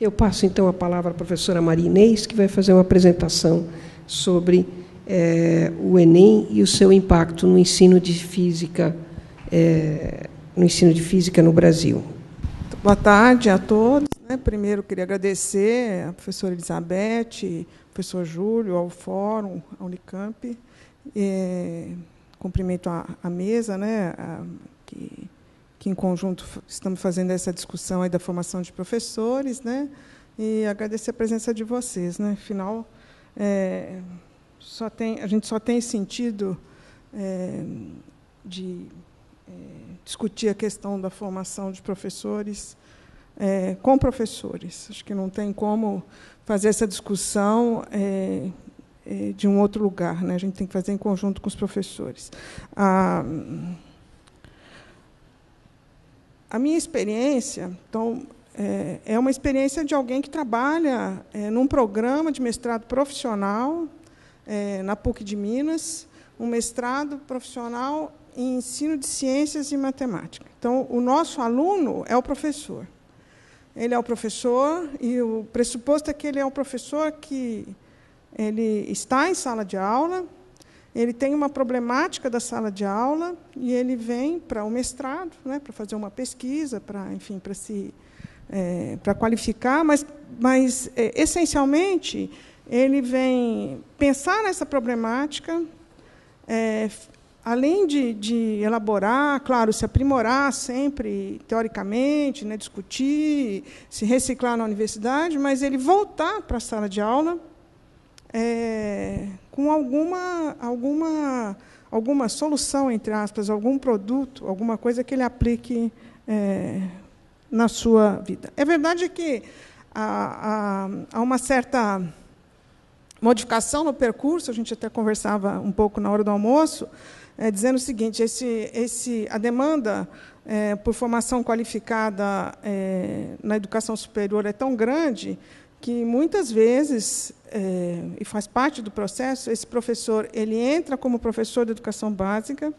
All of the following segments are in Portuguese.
Eu passo então a palavra à professora Maria Inês, que vai fazer uma apresentação sobre é, o Enem e o seu impacto no ensino de física, é, no ensino de física no Brasil. Boa tarde a todos. Né. Primeiro, queria agradecer à professora Elizabeth, ao professor Júlio, ao Fórum, ao Unicamp. É, cumprimento a, a mesa, né, a, que que em conjunto estamos fazendo essa discussão aí da formação de professores, né? E agradecer a presença de vocês, né? Afinal, é, só tem, a gente só tem sentido é, de é, discutir a questão da formação de professores é, com professores. Acho que não tem como fazer essa discussão é, é, de um outro lugar, né? A gente tem que fazer em conjunto com os professores. Ah, a minha experiência, então, é, é uma experiência de alguém que trabalha é, num programa de mestrado profissional é, na PUC de Minas, um mestrado profissional em ensino de ciências e matemática. Então, o nosso aluno é o professor. Ele é o professor e o pressuposto é que ele é o professor que ele está em sala de aula, ele tem uma problemática da sala de aula e ele vem para o mestrado, né, para fazer uma pesquisa, para enfim, para se é, para qualificar, mas, mas é, essencialmente ele vem pensar nessa problemática, é, além de, de, elaborar, claro, se aprimorar sempre teoricamente, né, discutir, se reciclar na universidade, mas ele voltar para a sala de aula é, com alguma, alguma, alguma solução, entre aspas, algum produto, alguma coisa que ele aplique é, na sua vida. É verdade que há, há, há uma certa modificação no percurso, a gente até conversava um pouco na hora do almoço, é, dizendo o seguinte: esse, esse, a demanda é, por formação qualificada é, na educação superior é tão grande que muitas vezes é, e faz parte do processo, esse professor ele entra como professor de educação básica,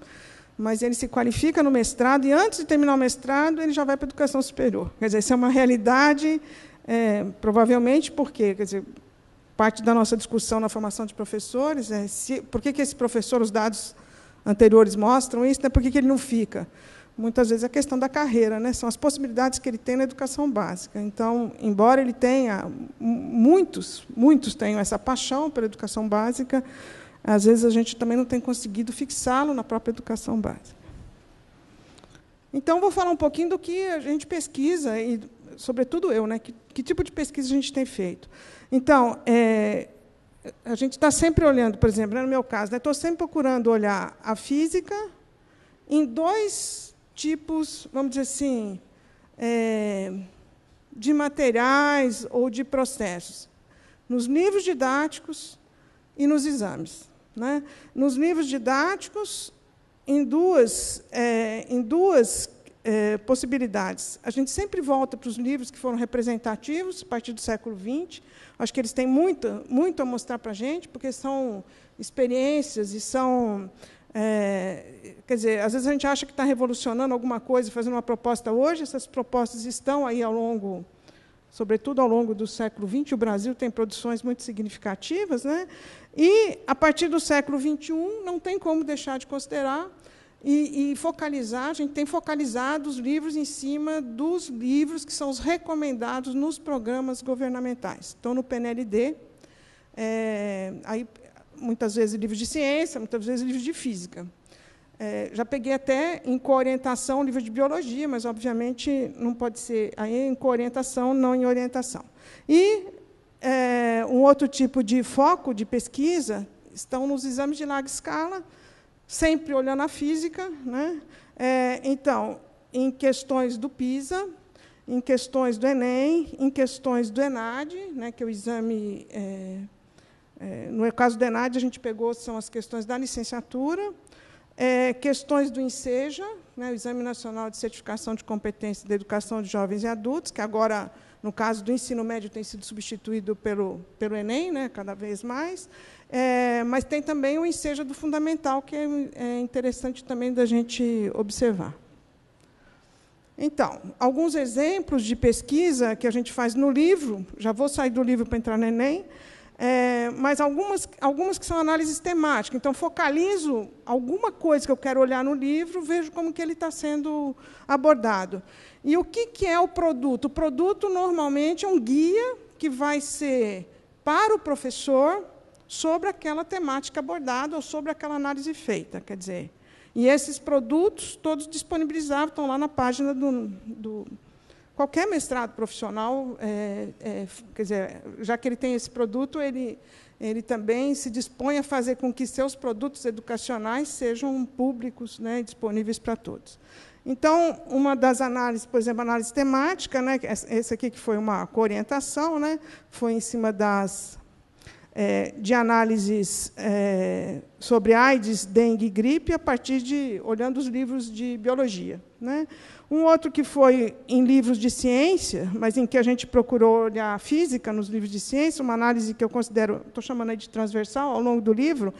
mas ele se qualifica no mestrado e antes de terminar o mestrado ele já vai para a educação superior. Quer dizer, isso é uma realidade, é, provavelmente porque, quer dizer, parte da nossa discussão na formação de professores é se, por que, que esse professor, os dados anteriores mostram isso, né, por que, que ele não fica? muitas vezes a questão da carreira, né? são as possibilidades que ele tem na educação básica. Então, embora ele tenha, muitos, muitos tenham essa paixão pela educação básica, às vezes a gente também não tem conseguido fixá-lo na própria educação básica. Então, vou falar um pouquinho do que a gente pesquisa, e, sobretudo eu, né? que, que tipo de pesquisa a gente tem feito. Então, é, a gente está sempre olhando, por exemplo, né, no meu caso, né, estou sempre procurando olhar a física em dois tipos, vamos dizer assim, é, de materiais ou de processos, nos livros didáticos e nos exames. Né? Nos livros didáticos, em duas, é, em duas é, possibilidades. A gente sempre volta para os livros que foram representativos, a partir do século XX. Acho que eles têm muito, muito a mostrar para a gente, porque são experiências e são é, quer dizer, às vezes a gente acha que está revolucionando alguma coisa, fazendo uma proposta hoje, essas propostas estão aí ao longo, sobretudo ao longo do século XX, o Brasil tem produções muito significativas, né? e, a partir do século XXI, não tem como deixar de considerar e, e, focalizar, a gente tem focalizado os livros em cima dos livros que são os recomendados nos programas governamentais. Então, no PNLD, é, aí muitas vezes livros de ciência, muitas vezes livros de física. É, já peguei até em coorientação livro de biologia, mas obviamente não pode ser aí em coorientação, não em orientação. E é, um outro tipo de foco de pesquisa estão nos exames de larga escala, sempre olhando a física, né? É, então em questões do PISA, em questões do Enem, em questões do ENAD, né, que é o exame é, é, no caso do ENAD, a gente pegou são as questões da licenciatura, é, questões do INSEJA, né, o Exame Nacional de Certificação de Competência da Educação de Jovens e Adultos, que agora, no caso do ensino médio, tem sido substituído pelo, pelo Enem, né, cada vez mais. É, mas tem também o INSEJA do Fundamental, que é, é interessante também da gente observar. Então, alguns exemplos de pesquisa que a gente faz no livro, já vou sair do livro para entrar no Enem, é, mas algumas, algumas que são análises temáticas. Então, focalizo alguma coisa que eu quero olhar no livro, vejo como que ele está sendo abordado. E o que, que é o produto? O produto, normalmente, é um guia que vai ser para o professor sobre aquela temática abordada ou sobre aquela análise feita. Quer dizer, e esses produtos, todos disponibilizados, estão lá na página do, do qualquer mestrado profissional, é, é, quer dizer, já que ele tem esse produto, ele, ele também se dispõe a fazer com que seus produtos educacionais sejam públicos, né, disponíveis para todos. Então, uma das análises, por exemplo, análise temática, né, é essa aqui que foi uma orientação, né, foi em cima das é, de análises é, sobre AIDS, dengue e gripe a partir de olhando os livros de biologia. Né? Um outro que foi em livros de ciência, mas em que a gente procurou olhar a física nos livros de ciência, uma análise que eu considero, estou chamando aí de transversal ao longo do livro,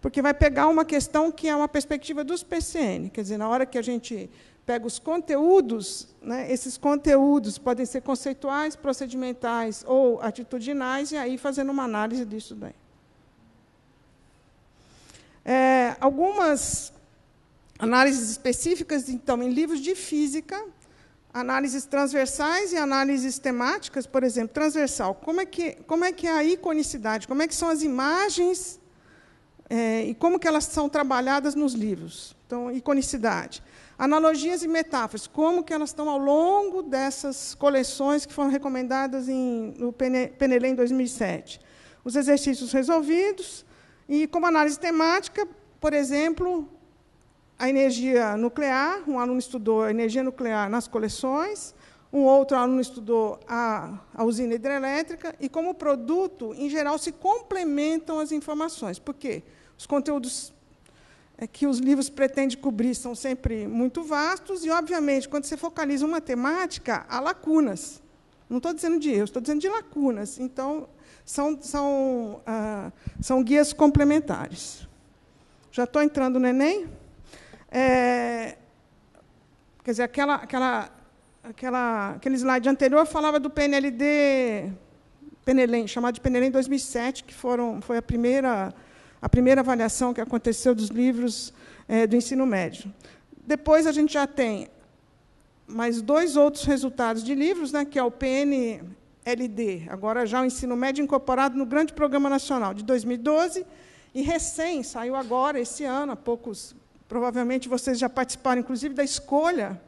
porque vai pegar uma questão que é uma perspectiva dos PCN. Quer dizer, na hora que a gente pega os conteúdos, né, esses conteúdos podem ser conceituais, procedimentais ou atitudinais, e aí fazendo uma análise disso daí. É, algumas análises específicas, então, em livros de física, análises transversais e análises temáticas, por exemplo, transversal. Como é que, como é, que é a iconicidade? Como é que são as imagens é, e como que elas são trabalhadas nos livros? Então, iconicidade. Analogias e metáforas, como que elas estão ao longo dessas coleções que foram recomendadas em, no Penelê em 2007. Os exercícios resolvidos, e como análise temática, por exemplo, a energia nuclear, um aluno estudou a energia nuclear nas coleções, um outro aluno estudou a, a, usina hidrelétrica, e como produto, em geral, se complementam as informações. Por quê? Os conteúdos é que os livros pretendem cobrir são sempre muito vastos, e, obviamente, quando você focaliza uma temática, há lacunas. Não estou dizendo de erros, estou dizendo de lacunas. Então, são, são, ah, são guias complementares. Já estou entrando no Enem? É, quer dizer, aquela, aquela, aquela, aquele slide anterior falava do PNLD Penelém, chamado de Penelém 2007, que foram, foi a primeira a primeira avaliação que aconteceu dos livros é, do ensino médio. Depois a gente já tem mais dois outros resultados de livros, né, que é o PNLD, agora já o ensino médio incorporado no Grande Programa Nacional de 2012, e recém, saiu agora, esse ano, há poucos. Provavelmente vocês já participaram, inclusive, da escolha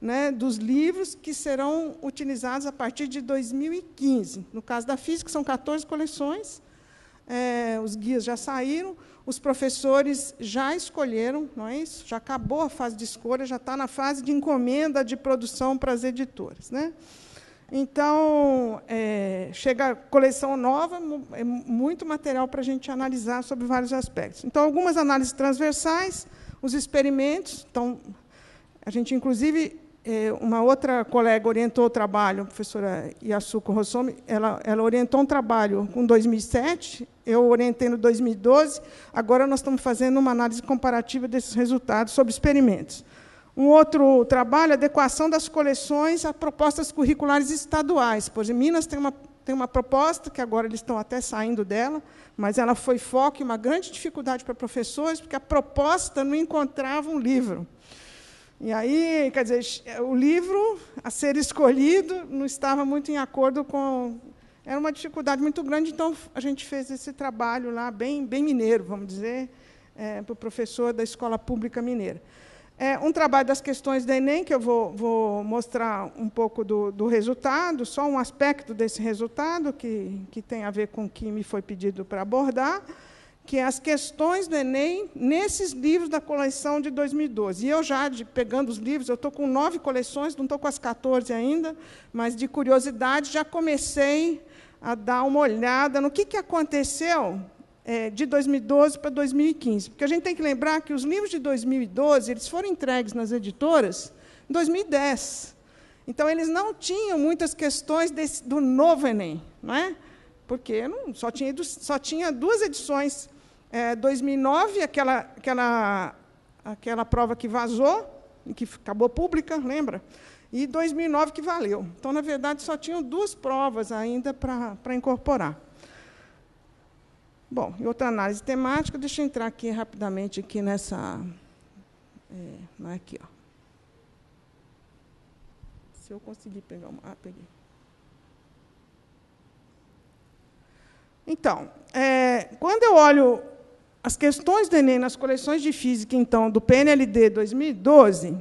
né, dos livros que serão utilizados a partir de 2015. No caso da física, são 14 coleções, é, os guias já saíram, os professores já escolheram, não é isso? Já acabou a fase de escolha, já está na fase de encomenda de produção para as editoras. Né? Então, é, chega a coleção nova, é muito material para a gente analisar sobre vários aspectos. Então, algumas análises transversais, os experimentos, então, a gente, inclusive, é, uma outra colega orientou o trabalho, a professora Yasuko Rossomi, ela, ela orientou um trabalho com 2007, eu orientei no 2012, agora nós estamos fazendo uma análise comparativa desses resultados sobre experimentos. Um outro trabalho, é adequação das coleções a propostas curriculares estaduais, pois Minas tem uma, tem uma proposta, que agora eles estão até saindo dela, mas ela foi foco e uma grande dificuldade para professores, porque a proposta não encontrava um livro. E aí, quer dizer, o livro a ser escolhido não estava muito em acordo com. Era uma dificuldade muito grande, então a gente fez esse trabalho lá, bem, bem mineiro, vamos dizer, é, para o professor da Escola Pública Mineira. É um trabalho das questões do Enem, que eu vou, vou mostrar um pouco do, do, resultado, só um aspecto desse resultado, que, que tem a ver com o que me foi pedido para abordar que é as questões do Enem nesses livros da coleção de 2012. E eu já, de, pegando os livros, eu estou com nove coleções, não estou com as 14 ainda, mas de curiosidade já comecei a dar uma olhada no que, que aconteceu é, de 2012 para 2015. Porque a gente tem que lembrar que os livros de 2012 eles foram entregues nas editoras em 2010. Então, eles não tinham muitas questões desse, do novo Enem, não é? porque não, só, tinha, só tinha duas edições é, 2009, aquela, aquela, aquela prova que vazou, que acabou pública, lembra? E 2009 que valeu. Então, na verdade, só tinham duas provas ainda para incorporar. Bom, e outra análise temática, deixa eu entrar aqui rapidamente aqui nessa. É, não é aqui, ó. Se eu conseguir pegar uma. Ah, peguei. Então, é, quando eu olho as questões do Enem nas coleções de física, então, do PNLD 2012,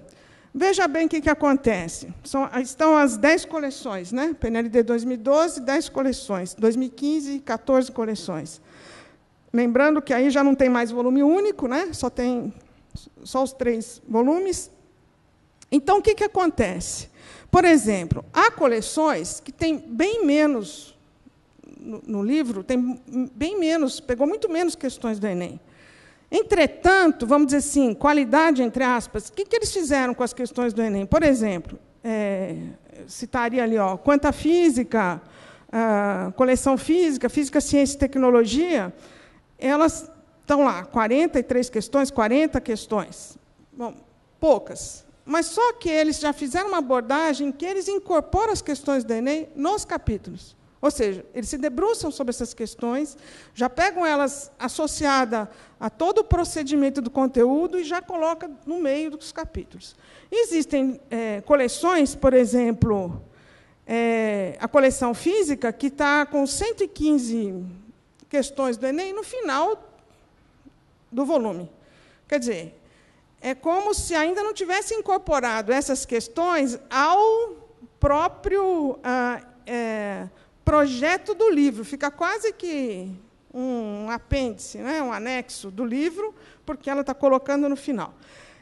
veja bem o que, que acontece. São, estão as 10 coleções, né? PNLD 2012, 10 coleções. 2015, 14 coleções. Lembrando que aí já não tem mais volume único, né? só tem só os três volumes. Então, o que, que acontece? Por exemplo, há coleções que têm bem menos no, livro, tem bem menos, pegou muito menos questões do Enem. Entretanto, vamos dizer assim, qualidade, entre aspas, o que, que eles fizeram com as questões do Enem? Por exemplo, é, citaria ali, ó, quanto à física, coleção física, física, ciência e tecnologia, elas estão lá, 43 questões, 40 questões. Bom, poucas. Mas só que eles já fizeram uma abordagem que eles incorporam as questões do Enem nos capítulos. Ou seja, eles se debruçam sobre essas questões, já pegam elas associada a todo o procedimento do conteúdo e já coloca no meio dos capítulos. Existem é, coleções, por exemplo, é, a coleção física, que está com 115 questões do Enem no final do volume. Quer dizer, é como se ainda não tivesse incorporado essas questões ao próprio. Ah, é, projeto do livro, fica quase que um apêndice, né, um anexo do livro, porque ela está colocando no final.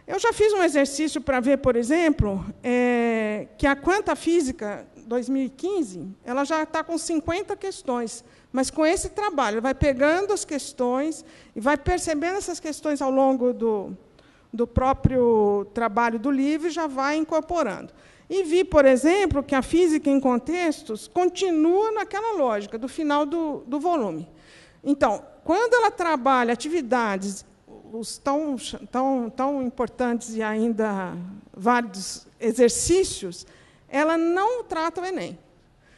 Eu já fiz um exercício para ver, por exemplo, é, que a Quanta Física 2015, ela já está com 50 questões, mas com esse trabalho, vai pegando as questões e vai percebendo essas questões ao longo do, do próprio trabalho do livro e já vai incorporando. E vi, por exemplo, que a física em contextos continua naquela lógica do final do, do volume. Então, quando ela trabalha atividades os tão, tão, tão importantes e ainda válidos exercícios, ela não trata o Enem.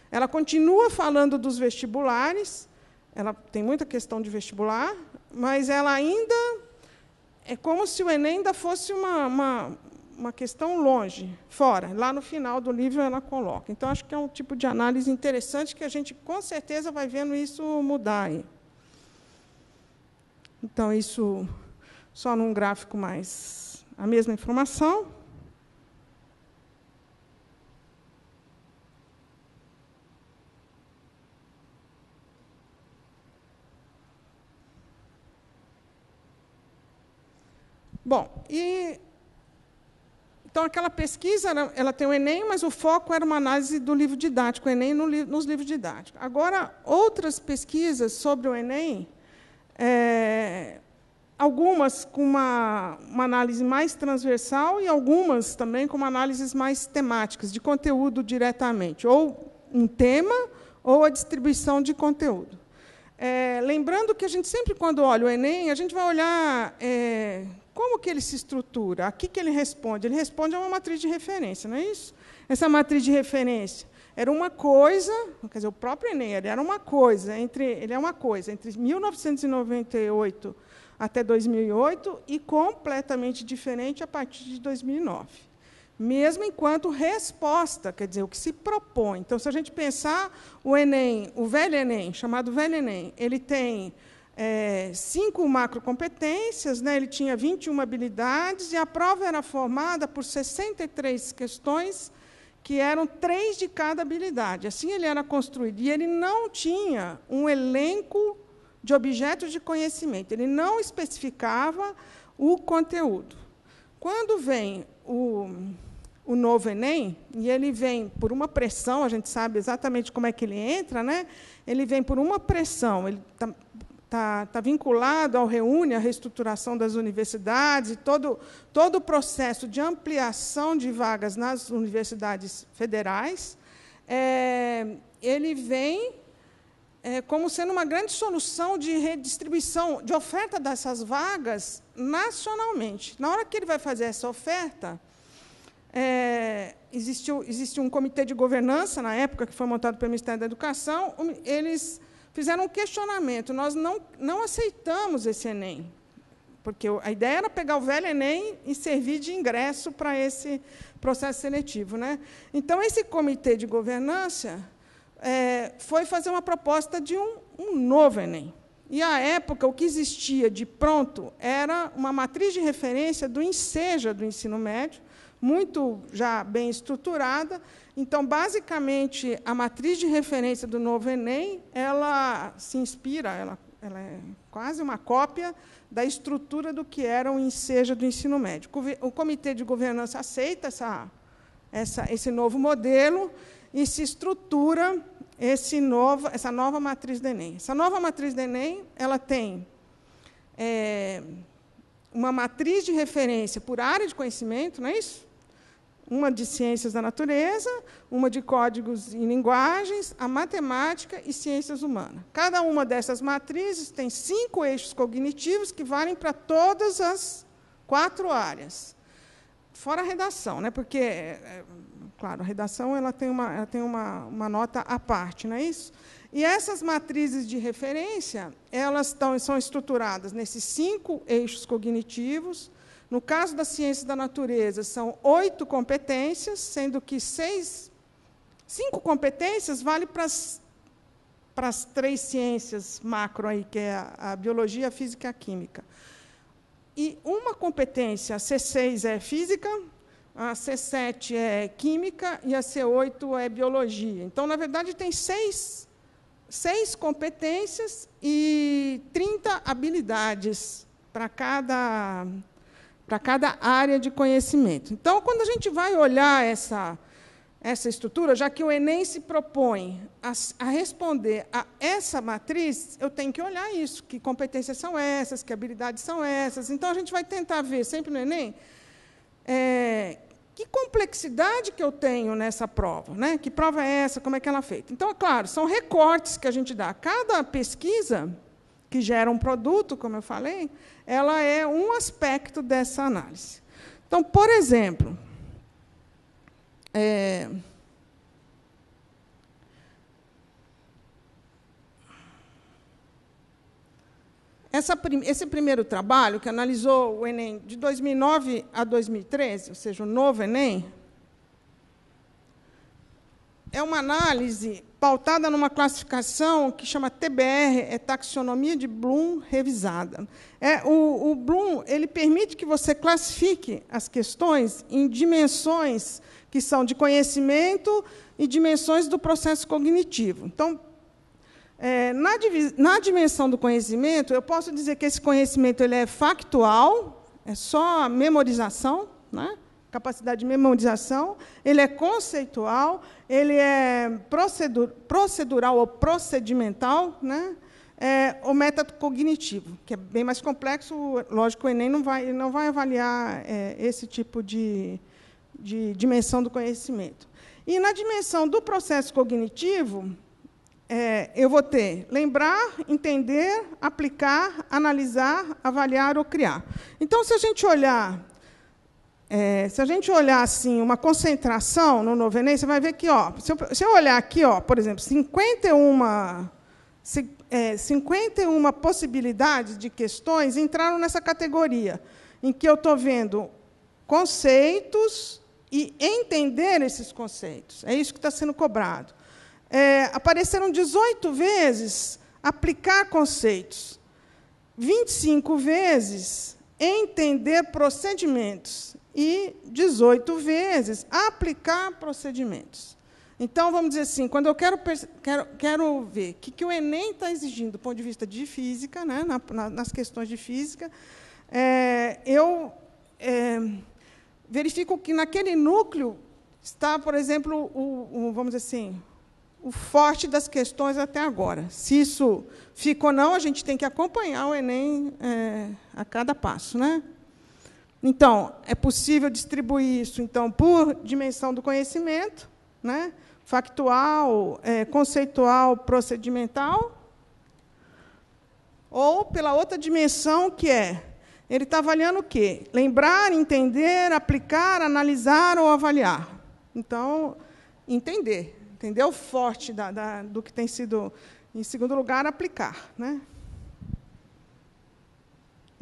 Ela continua falando dos vestibulares, ela tem muita questão de vestibular, mas ela ainda é como se o Enem ainda fosse uma, uma, uma questão longe, fora. Lá no final do livro ela coloca. Então, acho que é um tipo de análise interessante que a gente, com certeza, vai vendo isso mudar. Aí. Então, isso só num gráfico mais a mesma informação. Bom, e então, aquela pesquisa, era, né, ela tem o Enem, mas o foco era uma análise do livro didático, o Enem no, nos livros didáticos. Agora, outras pesquisas sobre o Enem, é, algumas com uma, uma análise mais transversal e algumas também com análises mais temáticas, de conteúdo diretamente, ou um tema ou a distribuição de conteúdo. É, lembrando que a gente sempre, quando olha o Enem, a gente vai olhar é, como que ele se estrutura? A que, que ele responde? Ele responde a uma matriz de referência, não é isso? Essa matriz de referência era uma coisa, quer dizer, o próprio Enem era uma coisa entre ele é uma coisa entre 1998 até 2008 e completamente diferente a partir de 2009. Mesmo enquanto resposta, quer dizer, o que se propõe. Então, se a gente pensar o Enem, o velho Enem, chamado velho Enem, ele tem é, cinco macrocompetências, né? ele tinha 21 habilidades, e a prova era formada por 63 questões, que eram três de cada habilidade. Assim ele era construído. E ele não tinha um elenco de objetos de conhecimento, ele não especificava o conteúdo. Quando vem o, o novo Enem, e ele vem por uma pressão, a gente sabe exatamente como é que ele entra, né? ele vem por uma pressão, ele tá, tá, tá vinculado ao Reúne, a reestruturação das universidades, e todo, todo o processo de ampliação de vagas nas universidades federais, é, ele vem é, como sendo uma grande solução de redistribuição, de oferta dessas vagas nacionalmente. Na hora que ele vai fazer essa oferta, é, existe, existe um comitê de governança, na época, que foi montado pelo Ministério da Educação, eles fizeram um questionamento. Nós não, não aceitamos esse Enem, porque a ideia era pegar o velho Enem e servir de ingresso para esse processo seletivo. Né? Então, esse comitê de governança é, foi fazer uma proposta de um, um novo Enem. E, à época, o que existia de pronto era uma matriz de referência do INSEJA do ensino médio, muito já bem estruturada, então, basicamente, a matriz de referência do novo Enem, ela se inspira, ela, ela é quase uma cópia da estrutura do que era o enseja do ensino médio. O Comitê de Governança aceita essa, essa, esse novo modelo e se estrutura esse novo, essa nova matriz do Enem. Essa nova matriz do Enem ela tem é, uma matriz de referência por área de conhecimento, não é isso? Uma de ciências da natureza, uma de códigos e linguagens, a matemática e ciências humanas. Cada uma dessas matrizes tem cinco eixos cognitivos que valem para todas as quatro áreas. Fora a redação, né? porque, é, é claro, a redação ela tem, uma, ela tem uma, uma nota à parte, não é isso? E essas matrizes de referência, elas são estruturadas nesses cinco eixos cognitivos, no caso da ciência da natureza, são oito competências, sendo que seis, cinco competências vale para as, três ciências macro aí, que é a, a biologia, a física e a química. E uma competência, a C6 é física, a C7 é química e a C8 é biologia. Então, na verdade, tem seis, seis competências e 30 habilidades para cada para cada área de conhecimento. Então, quando a gente vai olhar essa, essa estrutura, já que o Enem se propõe a, a, responder a essa matriz, eu tenho que olhar isso, que competências são essas, que habilidades são essas. Então, a gente vai tentar ver sempre no Enem é, que complexidade que eu tenho nessa prova, né? que prova é essa, como é que ela é feita. Então, é claro, são recortes que a gente dá. Cada pesquisa que gera um produto, como eu falei, ela é um aspecto dessa análise. Então, por exemplo, é... Essa, esse primeiro trabalho, que analisou o Enem de 2009 a 2013, ou seja, o novo Enem, é uma análise pautada numa classificação que chama TBR, é taxonomia de Bloom revisada. É, o, o Bloom ele permite que você classifique as questões em dimensões que são de conhecimento e dimensões do processo cognitivo. Então, é, na, na dimensão do conhecimento, eu posso dizer que esse conhecimento ele é factual, é só memorização, né? capacidade de memorização, ele é conceitual, ele é procedur, procedural ou procedimental, né? É, o método cognitivo, que é bem mais complexo. Lógico, o Enem não vai, não vai avaliar é, esse tipo de, de dimensão do conhecimento. E na dimensão do processo cognitivo, é, eu vou ter lembrar, entender, aplicar, analisar, avaliar ou criar. Então, se a gente olhar é, se a gente olhar assim, uma concentração no novenês, você vai ver que, ó, se, eu, se eu olhar aqui, ó, por exemplo, 51, é, 51 possibilidades de questões entraram nessa categoria, em que eu estou vendo conceitos e entender esses conceitos. É isso que está sendo cobrado. É, apareceram 18 vezes aplicar conceitos, 25 vezes entender procedimentos e 18 vezes aplicar procedimentos. Então, vamos dizer assim, quando eu quero, quero, quero ver o que, que o Enem está exigindo do ponto de vista de física, né, na, na, nas questões de física, é, eu é, verifico que naquele núcleo está, por exemplo, o, o, vamos dizer assim, o forte das questões até agora. Se isso fica ou não, a gente tem que acompanhar o Enem é, a cada passo. Né? Então, é possível distribuir isso então por dimensão do conhecimento, né? factual, é, conceitual, procedimental, ou pela outra dimensão que é ele está avaliando o quê? Lembrar, entender, aplicar, analisar ou avaliar. Então, entender, entender o forte da, da, do que tem sido, em segundo lugar, aplicar. Né?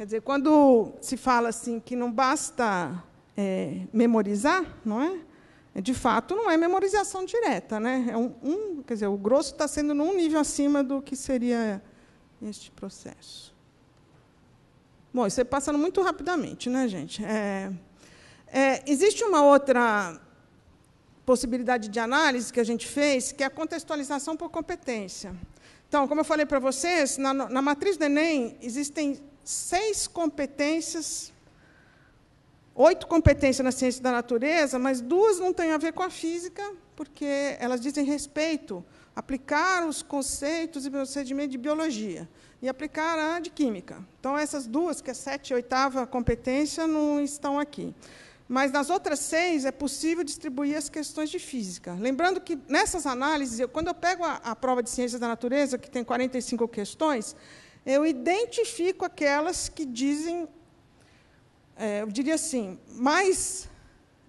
Quer dizer, quando se fala assim que não basta é, memorizar, não é? é? De fato, não é memorização direta, né? É um, um quer dizer, o grosso está sendo num nível acima do que seria este processo. Bom, isso é passando muito rapidamente, né, gente? É, é, existe uma outra possibilidade de análise que a gente fez, que é a contextualização por competência. Então, como eu falei para vocês, na, na matriz do Enem existem seis competências, oito competências na ciência da natureza, mas duas não têm a ver com a física, porque elas dizem respeito a aplicar os conceitos e procedimentos de biologia e aplicar a de química. Então, essas duas, que é a sete e a oitava competência, não estão aqui. Mas nas outras seis é possível distribuir as questões de física. Lembrando que nessas análises, eu, quando eu pego a, a prova de ciências da natureza, que tem 45 questões, eu identifico aquelas que dizem, é, eu diria assim, mais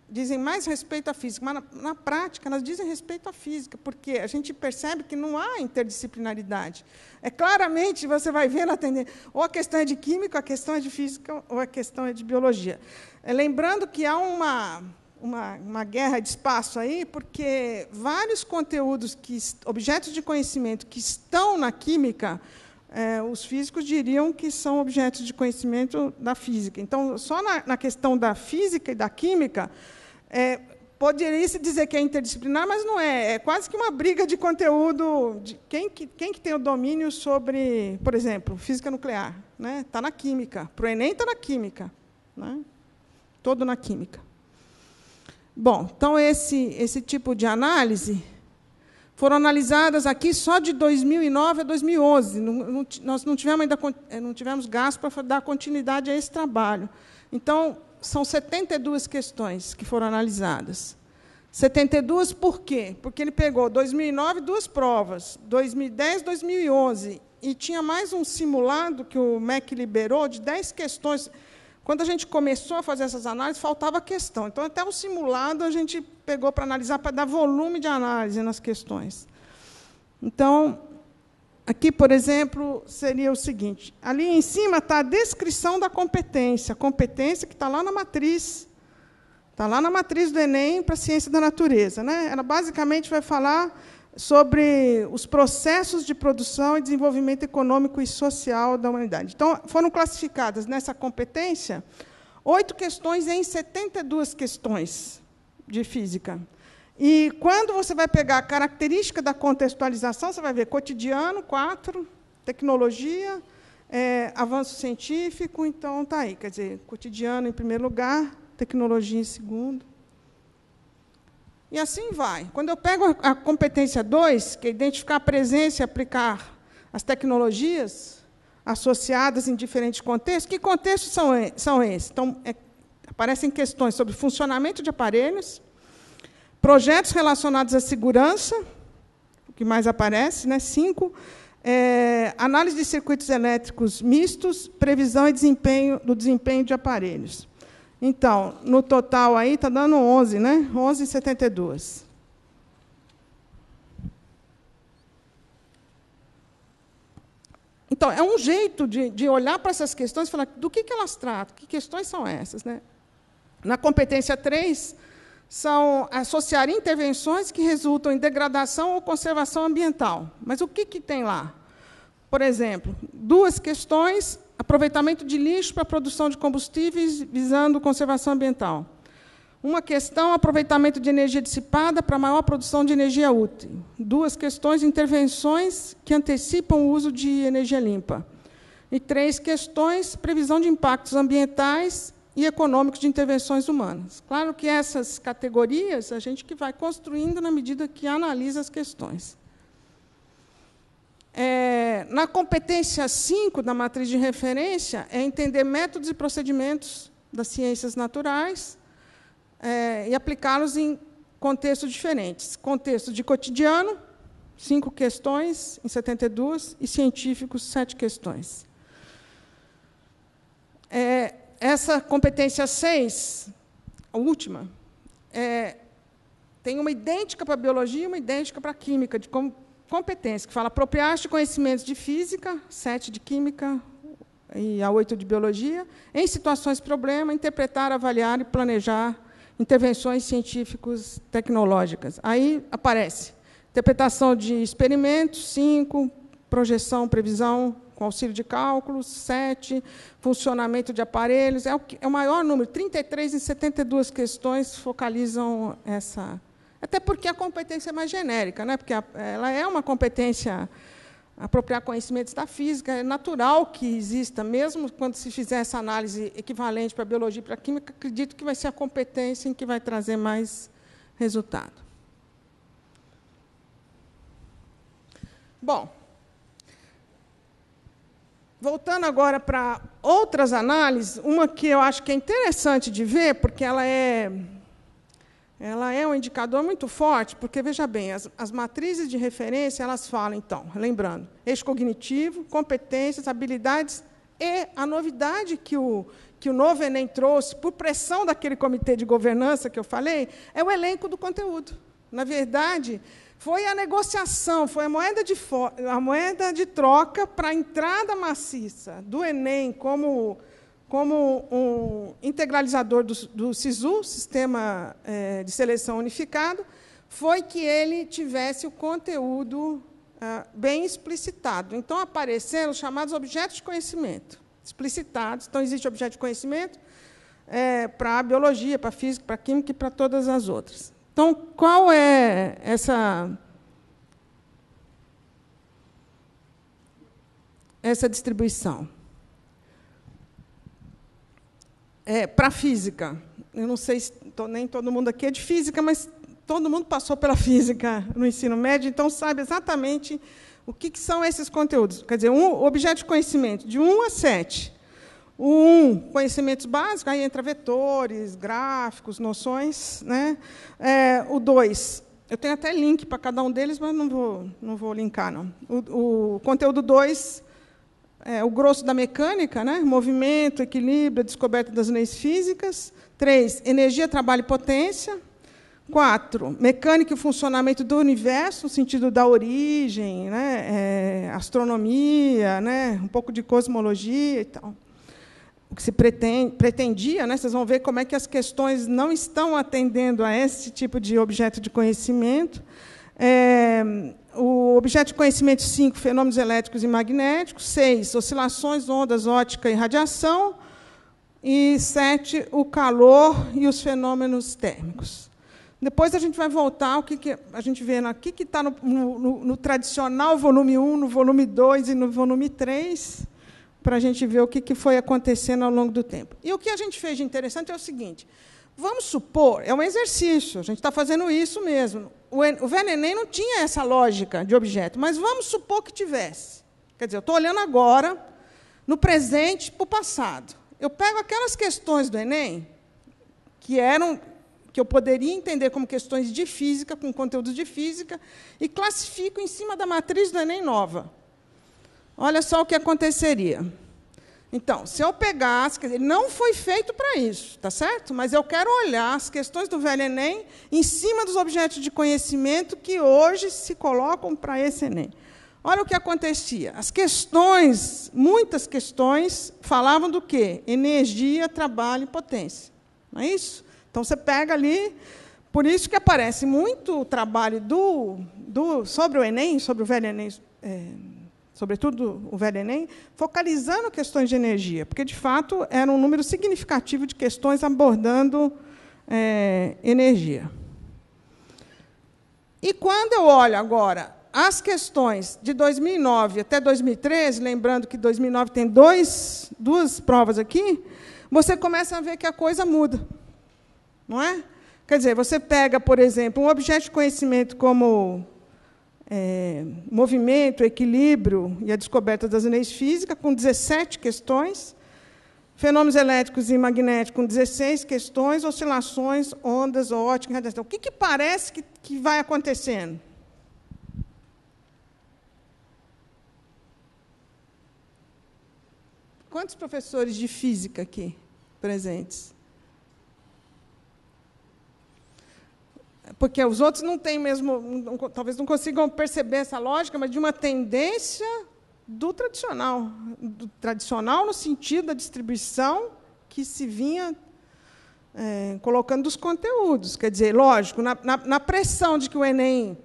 dizem mais respeito à física, mas na, na, prática elas dizem respeito à física, porque a gente percebe que não há interdisciplinaridade. É claramente você vai ver na tendência, ou a questão é de química, a questão é de física, ou a questão é de biologia. É, lembrando que há uma uma, uma, guerra de espaço aí, porque vários conteúdos, que objetos de conhecimento que estão na química, é, os físicos diriam que são objetos de conhecimento da física. Então, só na, na questão da física e da química, é, poderia se dizer que é interdisciplinar, mas não é. É quase que uma briga de conteúdo. De quem, que, quem que tem o domínio sobre, por exemplo, física nuclear? Está né? Tá na química. Para o Enem está na química. Né? Todo na química. Bom, então esse, esse tipo de análise foram analisadas aqui só de 2009 a 2011. Não, não, nós não tivemos ainda eh, não tivemos gasto para dar continuidade a esse trabalho. Então, são 72 questões que foram analisadas. 72 por quê? Porque ele pegou 2009 duas provas, 2010, 2011 e tinha mais um simulado que o MEC liberou de 10 questões quando a gente começou a fazer essas análises, faltava questão. Então, até o simulado a gente pegou para analisar, para dar volume de análise nas questões. Então, aqui, por exemplo, seria o seguinte: ali em cima está a descrição da competência, competência que está lá na matriz. Está lá na matriz do Enem para a ciência da natureza. Né? Ela basicamente vai falar sobre os processos de produção e desenvolvimento econômico e social da humanidade. Então, foram classificadas nessa competência oito questões em 72 questões de física. E quando você vai pegar a característica da contextualização, você vai ver cotidiano, quatro, tecnologia, é, avanço científico, então está aí. Quer dizer, cotidiano em primeiro lugar, tecnologia em segundo, e assim vai. Quando eu pego a competência 2, que é identificar a presença e aplicar as tecnologias associadas em diferentes contextos, que contextos são, são esses? Então, é, aparecem questões sobre funcionamento de aparelhos, projetos relacionados à segurança, o que mais aparece, né? cinco, é, análise de circuitos elétricos mistos, previsão e desempenho do desempenho de aparelhos. Então, no total aí está dando 11, né? 11,72. Então, é um jeito de, de olhar para essas questões e falar do que, que elas tratam, que questões são essas. Né? Na competência 3, são associar intervenções que resultam em degradação ou conservação ambiental. Mas o que, que tem lá? Por exemplo, duas questões aproveitamento de lixo para a produção de combustíveis visando conservação ambiental. Uma questão, aproveitamento de energia dissipada para maior produção de energia útil. Duas questões, intervenções que antecipam o uso de energia limpa. E três questões, previsão de impactos ambientais e econômicos de intervenções humanas. Claro que essas categorias a gente que vai construindo na medida que analisa as questões. É, na competência 5 da matriz de referência, é entender métodos e procedimentos das ciências naturais é, e aplicá-los em contextos diferentes. Contexto de cotidiano, cinco questões em 72, e científicos, sete questões. É, essa competência 6, a última, é, tem uma idêntica para a biologia e uma idêntica para a química, de como competência, que fala apropriar-se de conhecimentos de física, sete de química e a oito de biologia, em situações problema, interpretar, avaliar e planejar intervenções científicas tecnológicas. Aí aparece interpretação de experimentos, cinco, projeção, previsão, com auxílio de cálculos, sete funcionamento de aparelhos, é o, que, é o maior número, 33 em 72 questões focalizam essa até porque a competência é mais genérica, né? porque a, ela é uma competência apropriar conhecimentos da física. É natural que exista, mesmo quando se fizer essa análise equivalente para a biologia e para a química, acredito que vai ser a competência em que vai trazer mais resultado. Bom, voltando agora para outras análises, uma que eu acho que é interessante de ver, porque ela é ela é um indicador muito forte, porque, veja bem, as, as matrizes de referência, elas falam, então, lembrando, eixo cognitivo, competências, habilidades e a novidade que o, que o novo Enem trouxe, por pressão daquele comitê de governança que eu falei, é o elenco do conteúdo. Na verdade, foi a negociação, foi a moeda de, a moeda de troca para a entrada maciça do Enem como como um integralizador do, do SISU, Sistema eh, de Seleção Unificado, foi que ele tivesse o conteúdo ah, bem explicitado. Então, apareceram os chamados objetos de conhecimento, explicitados. Então, existe objeto de conhecimento eh, para a biologia, para a física, para a química e para todas as outras. Então, qual é essa essa distribuição. é, para a física. Eu não sei se tô, nem todo mundo aqui é de física, mas todo mundo passou pela física no ensino médio, então sabe exatamente o que, que são esses conteúdos. Quer dizer, um objeto de conhecimento, de 1 a 7. O 1, conhecimentos básicos, aí entra vetores, gráficos, noções. Né? É, o 2, eu tenho até link para cada um deles, mas não vou, não vou linkar, não. O, o conteúdo 2 é, o grosso da mecânica, né? movimento, equilíbrio, descoberta das leis físicas. Três, energia, trabalho e potência. Quatro, mecânica e funcionamento do universo, no sentido da origem, né? É, astronomia, né? um pouco de cosmologia e tal. O que se pretende, pretendia, né? vocês vão ver como é que as questões não estão atendendo a esse tipo de objeto de conhecimento. É, o objeto de conhecimento 5, fenômenos elétricos e magnéticos. 6, oscilações, ondas, ótica e radiação. E 7, o calor e os fenômenos térmicos. Depois a gente vai voltar o que, que a gente vê, o que está no, no, no, tradicional volume 1, no volume 2 e no volume 3, para a gente ver o que, que foi acontecendo ao longo do tempo. E o que a gente fez de interessante é o seguinte: vamos supor, é um exercício, a gente está fazendo isso mesmo o VNNEM não tinha essa lógica de objeto, mas vamos supor que tivesse. Quer dizer, eu estou olhando agora, no presente, para o passado. Eu pego aquelas questões do Enem, que eram que eu poderia entender como questões de física, com conteúdo de física, e classifico em cima da matriz do Enem nova. Olha só o que aconteceria. Então, se eu pegar, ele não foi feito para isso, tá certo? Mas eu quero olhar as questões do velho Enem em cima dos objetos de conhecimento que hoje se colocam para esse Enem. Olha o que acontecia. As questões, muitas questões, falavam do quê? Energia, trabalho e potência. Não é isso? Então você pega ali. Por isso que aparece muito o trabalho do, do sobre o Enem, sobre o velho Enem. É, sobretudo o velho Enem, focalizando questões de energia, porque, de fato, era um número significativo de questões abordando é, energia. E quando eu olho agora as questões de 2009 até 2013, lembrando que 2009 tem dois, duas provas aqui, você começa a ver que a coisa muda. Não é? Quer dizer, você pega, por exemplo, um objeto de conhecimento como é, movimento, equilíbrio e a descoberta das leis físicas, com 17 questões, fenômenos elétricos e magnéticos, com 16 questões, oscilações, ondas, ótica, radiação. O que, que parece que, que vai acontecendo? Quantos professores de física aqui presentes? porque os outros não têm mesmo, não, talvez não consigam perceber essa lógica, mas de uma tendência do tradicional, do tradicional no sentido da distribuição que se vinha é, colocando dos conteúdos. Quer dizer, lógico, na, na, na pressão de que o Enem,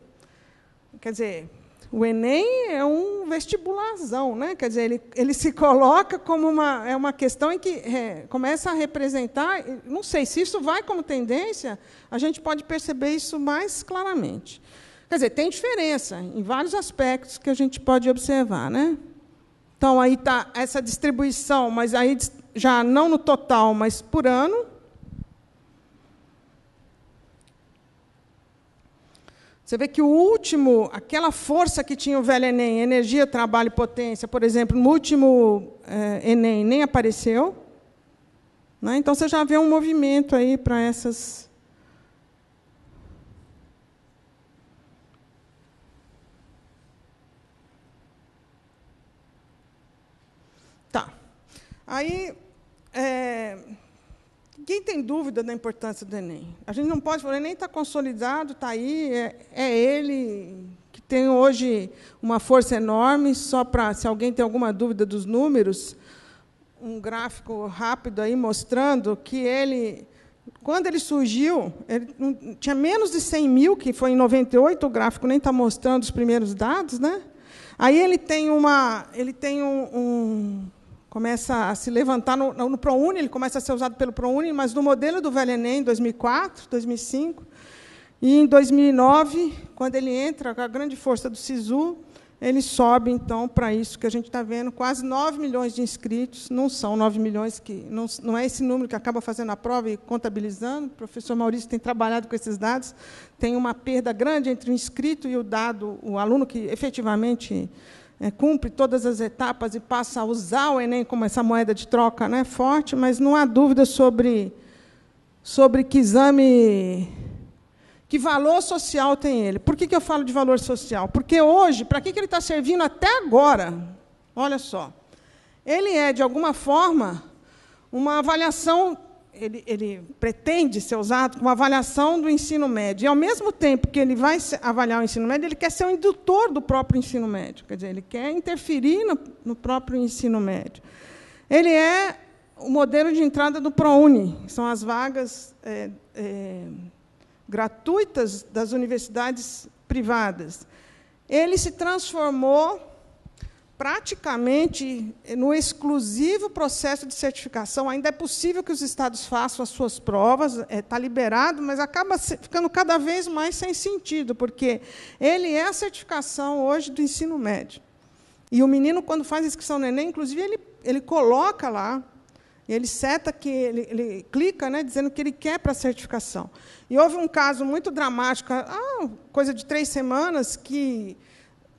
quer dizer, o Enem é um vestibulazão, né? quer dizer, ele, ele se coloca como uma, é uma questão em que é, começa a representar, não sei se isso vai como tendência, a gente pode perceber isso mais claramente. Quer dizer, tem diferença em vários aspectos que a gente pode observar. Né? Então, aí está essa distribuição, mas aí já não no total, mas por ano. Você vê que o último, aquela força que tinha o velho Enem, energia, trabalho e potência, por exemplo, no último eh, Enem nem apareceu. Né? Então você já vê um movimento aí para essas. Tá. Aí. É... Quem tem dúvida da importância do Enem. A gente não pode falar, o Enem está consolidado, está aí, é, é ele que tem hoje uma força enorme, só para, se alguém tem alguma dúvida dos números, um gráfico rápido aí mostrando que ele, quando ele surgiu, ele tinha menos de 100 mil, que foi em 98, o gráfico nem está mostrando os primeiros dados, né? Aí ele tem uma, ele tem um, um começa a se levantar no, no, no ProUni, ele começa a ser usado pelo ProUni, mas no modelo do Velho Enem, 2004, 2005, e em 2009, quando ele entra com a grande força do SISU, ele sobe, então, para isso que a gente está vendo, quase 9 milhões de inscritos, não são 9 milhões, que não, não é esse número que acaba fazendo a prova e contabilizando, o professor Maurício tem trabalhado com esses dados, tem uma perda grande entre o inscrito e o dado, o aluno que efetivamente é, cumpre todas as etapas e passa a usar o Enem como essa moeda de troca né, forte, mas não há dúvida sobre, sobre que exame. Que valor social tem ele? Por que, que eu falo de valor social? Porque hoje, para que, que ele está servindo até agora? Olha só. Ele é, de alguma forma, uma avaliação ele, ele pretende ser usado como avaliação do ensino médio. E, ao mesmo tempo que ele vai avaliar o ensino médio, ele quer ser o indutor do próprio ensino médio. Quer dizer, ele quer interferir no, no próprio ensino médio. Ele é o modelo de entrada do ProUni, são as vagas é, é, gratuitas das universidades privadas. Ele se transformou praticamente no exclusivo processo de certificação. Ainda é possível que os estados façam as suas provas, está é, tá liberado, mas acaba ficando cada vez mais sem sentido, porque ele é a certificação hoje do ensino médio. E o menino, quando faz inscrição no Enem, inclusive, ele, ele coloca lá, ele seta que ele, ele clica, né, dizendo que ele quer para a certificação. E houve um caso muito dramático, ah, coisa de três semanas, que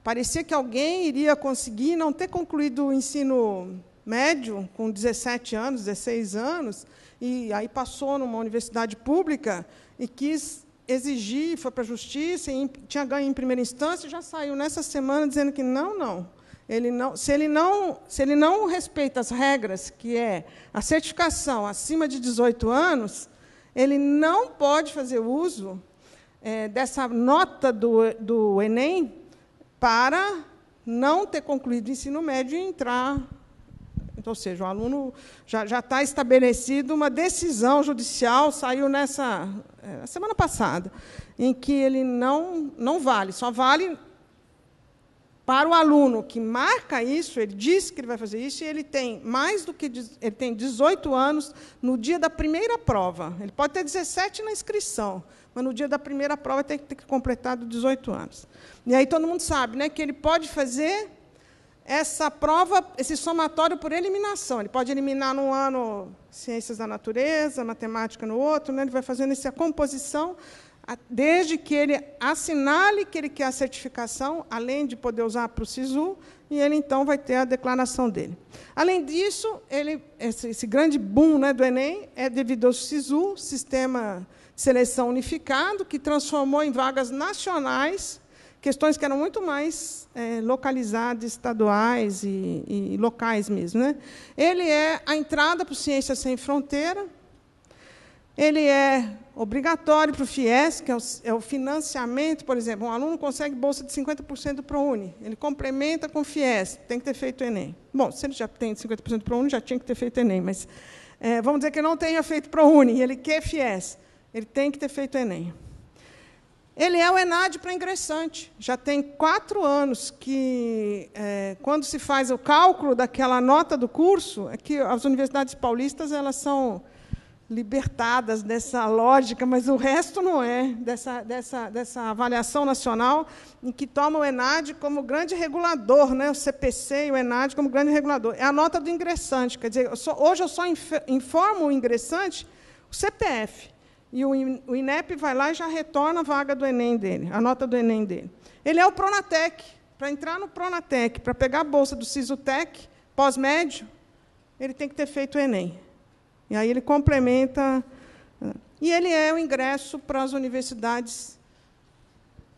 Parecia que alguém iria conseguir não ter concluído o ensino médio com 17 anos, 16 anos, e aí passou numa universidade pública e quis exigir, foi para a justiça, tinha ganho em primeira instância, e já saiu nessa semana dizendo que não, não. Ele não, se ele não, se ele não respeita as regras, que é a certificação acima de 18 anos, ele não pode fazer uso é, dessa nota do, do Enem para não ter concluído o ensino médio e entrar. Ou seja, o aluno já, já está estabelecido uma decisão judicial, saiu nessa é, semana passada, em que ele não, não vale, só vale para o aluno que marca isso, ele diz que ele vai fazer isso, e ele tem mais do que ele tem 18 anos no dia da primeira prova. Ele pode ter 17 na inscrição, mas no dia da primeira prova tem que ter completado 18 anos. E aí todo mundo sabe né, que ele pode fazer essa prova, esse somatório por eliminação. Ele pode eliminar num ano ciências da natureza, matemática no outro, né? ele vai fazendo essa composição, desde que ele assinale que ele quer a certificação, além de poder usar para o SISU, e ele então vai ter a declaração dele. Além disso, ele, esse, esse grande boom né, do Enem é devido ao SISU, Sistema seleção unificado, que transformou em vagas nacionais questões que eram muito mais é, localizadas, estaduais e, e, locais mesmo. Né? Ele é a entrada para o Ciência Sem Fronteira, ele é obrigatório para o FIES, que é o, é o financiamento, por exemplo, um aluno consegue bolsa de 50% do ProUni, ele complementa com o FIES, tem que ter feito o Enem. Bom, se ele já tem 50% do ProUni, já tinha que ter feito o Enem, mas é, vamos dizer que não tenha feito ProUni, ele quer FIES ele tem que ter feito Enem. Ele é o ENAD para ingressante. Já tem quatro anos que, é, quando se faz o cálculo daquela nota do curso, é que as universidades paulistas elas são libertadas dessa lógica, mas o resto não é, dessa, dessa, dessa avaliação nacional, em que toma o ENAD como grande regulador, né? o CPC e o ENAD como grande regulador. É a nota do ingressante. Quer dizer, eu só, hoje eu só informo o ingressante o CPF. E o INEP vai lá e já retorna a vaga do Enem dele, a nota do Enem dele. Ele é o Pronatec. Para entrar no Pronatec, para pegar a bolsa do Sisutec, pós-médio, ele tem que ter feito o Enem. E aí ele complementa. E ele é o ingresso para as universidades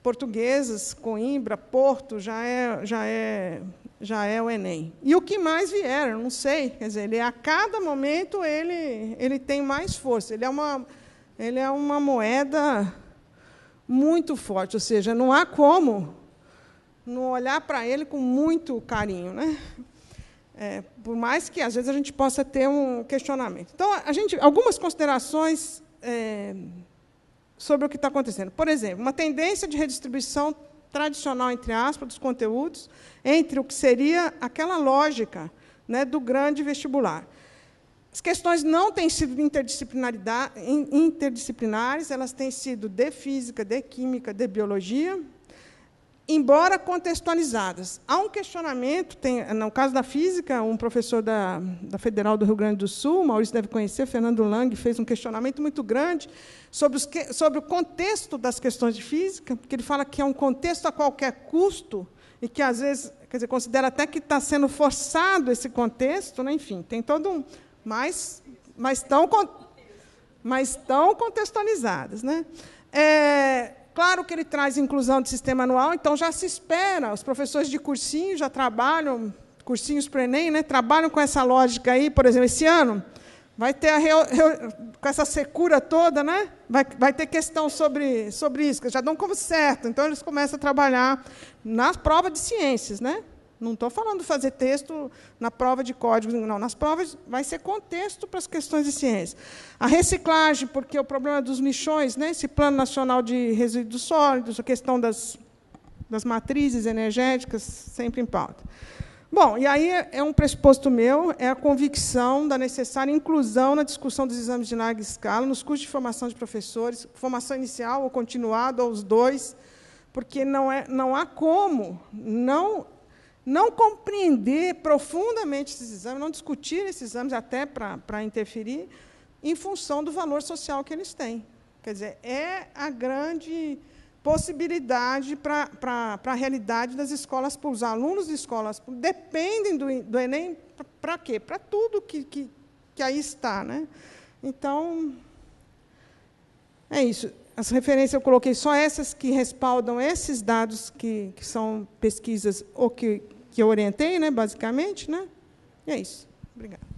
portuguesas, Coimbra, Porto, já é, já é, já é o Enem. E o que mais vier, eu não sei. Quer dizer, ele, a cada momento ele, ele tem mais força. Ele é uma ele é uma moeda muito forte, ou seja, não há como não olhar para ele com muito carinho, né? É, por mais que às vezes a gente possa ter um questionamento. Então, a gente algumas considerações é, sobre o que está acontecendo. Por exemplo, uma tendência de redistribuição tradicional entre aspas dos conteúdos entre o que seria aquela lógica né, do grande vestibular. As questões não têm sido interdisciplinares, elas têm sido de física, de química, de biologia, embora contextualizadas. Há um questionamento, tem, no caso da física, um professor da, da Federal do Rio Grande do Sul, Maurício deve conhecer, Fernando Lang, fez um questionamento muito grande sobre, os que, sobre o contexto das questões de física, porque ele fala que é um contexto a qualquer custo, e que, às vezes, quer dizer, considera até que está sendo forçado esse contexto, né? enfim, tem todo um mas, mas, tão, mas tão contextualizadas. Né? É, claro que ele traz inclusão de sistema anual, então já se espera, os professores de cursinho já trabalham, cursinhos para Enem, né, trabalham com essa lógica aí, por exemplo, esse ano vai ter a com essa secura toda, né? Vai, vai ter questão sobre, sobre isso, que já dão como certo. Então eles começam a trabalhar na prova de ciências, né? Não estou falando fazer texto na prova de código, não. Nas provas vai ser contexto para as questões de ciência. A reciclagem, porque o problema dos lixões, né, esse Plano Nacional de Resíduos Sólidos, a questão das, das matrizes energéticas, sempre em pauta. Bom, e aí é, é um pressuposto meu, é a convicção da necessária inclusão na discussão dos exames de larga escala nos cursos de formação de professores, formação inicial ou continuada, ou os dois, porque não, é, não há como não não compreender profundamente esses exames, não discutir esses exames até para interferir, em função do valor social que eles têm. Quer dizer, é a grande possibilidade para a realidade das escolas para Os alunos de escolas dependem do, do Enem para quê? Para tudo que, que, que aí está. Né? Então, é isso. As referências eu coloquei só essas que respaldam esses dados que, que são pesquisas ou que, que eu orientei, né, basicamente. Né? E é isso. Obrigada.